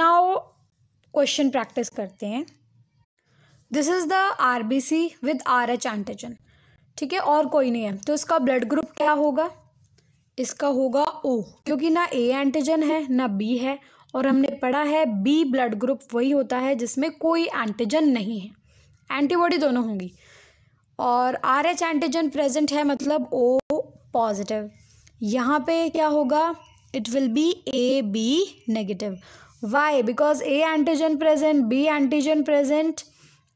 Now question practice करते हैं this is the R B C with R H antigen ठीक है और कोई नहीं है तो इसका ब्लड ग्रुप क्या होगा इसका होगा ओ क्योंकि ना ए एंटीजन है ना बी है और हमने पढ़ा है बी ब्लड ग्रुप वही होता है जिसमें कोई एंटीजन नहीं है एंटीबॉडी दोनों होंगी और आर एच एंटीजन प्रेजेंट है मतलब ओ पॉजिटिव यहाँ पे क्या होगा it will be A B negative Why? Because A antigen present, B antigen present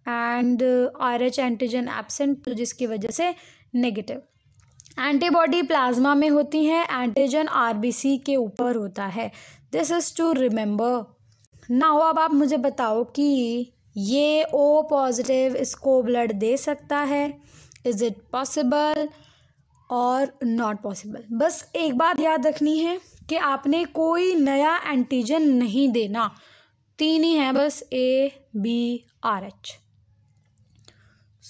and R H antigen absent जिसकी वजह से नेगेटिव एंटीबॉडी प्लाज्मा में होती हैं एंटीजन आर बी सी के ऊपर होता है दिस इज़ टू रिमेंबर हो अब आप मुझे बताओ कि ये ओ पॉजिटिव इसको ब्लड दे सकता है इज़ इट पॉसिबल और नॉट पॉसिबल बस एक बात याद रखनी है कि आपने कोई नया एंटीजन नहीं देना तीन ही हैं बस A B R H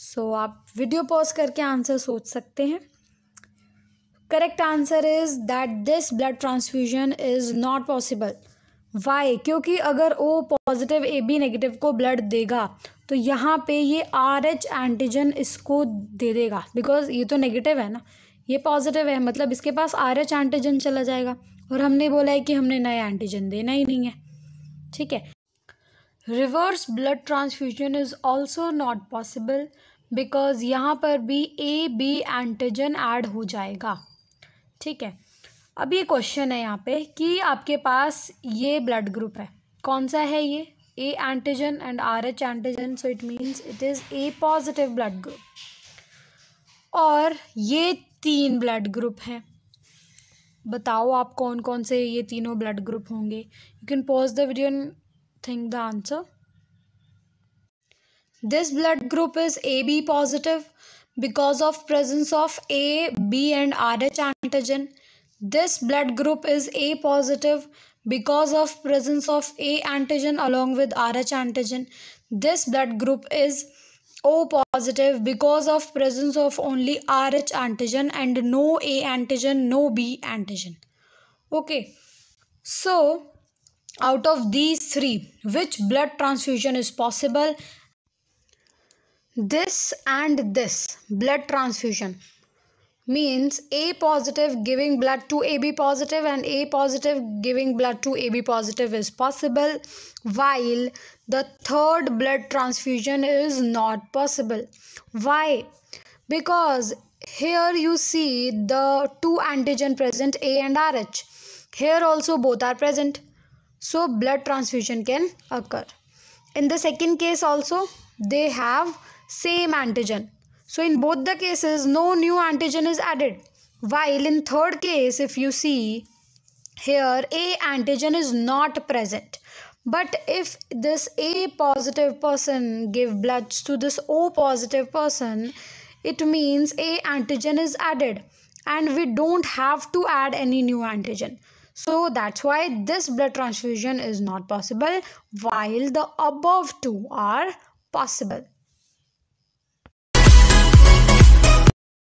so आप वीडियो पॉज करके आंसर सोच सकते हैं correct answer is that this blood transfusion is not possible why क्योंकि अगर O positive A B negative को ब्लड देगा तो यहाँ पे ये आर एच एंटीजन इसको दे देगा बिकॉज ये तो नेगेटिव है ना ये पॉजिटिव है मतलब इसके पास आर एच एंटीजन चला जाएगा और हमने बोला है कि हमने नया एंटीजन देना ही नहीं है ठीक है reverse blood transfusion is also not possible because यहाँ पर भी ए बी एंटीजन ऐड हो जाएगा ठीक है अब ये क्वेश्चन है यहाँ पे कि आपके पास ये ब्लड ग्रुप है कौन सा है ये A antigen and R H antigen so it means it is A positive blood group और ये तीन ब्लड ग्रुप हैं बताओ आप कौन कौन से ये तीनों ब्लड ग्रुप होंगे you can pause the video and think the answer this blood group is A B positive because of presence of A B and R H antigen This blood group is A positive because of presence of A antigen along with Rh antigen. This blood group is O positive because of presence of only Rh antigen and no A antigen, no B antigen. Okay, so out of these three, which blood transfusion is possible? This and this blood transfusion means A positive giving blood to AB positive and A positive giving blood to AB positive is possible while the third blood transfusion is not possible. Why? Because here you see the two antigen present A and RH. Here also both are present. So blood transfusion can occur. In the second case also they have same antigen so in both the cases, no new antigen is added. While in third case, if you see here, A antigen is not present. But if this A positive person give blood to this O positive person, it means A antigen is added and we don't have to add any new antigen. So that's why this blood transfusion is not possible while the above two are possible.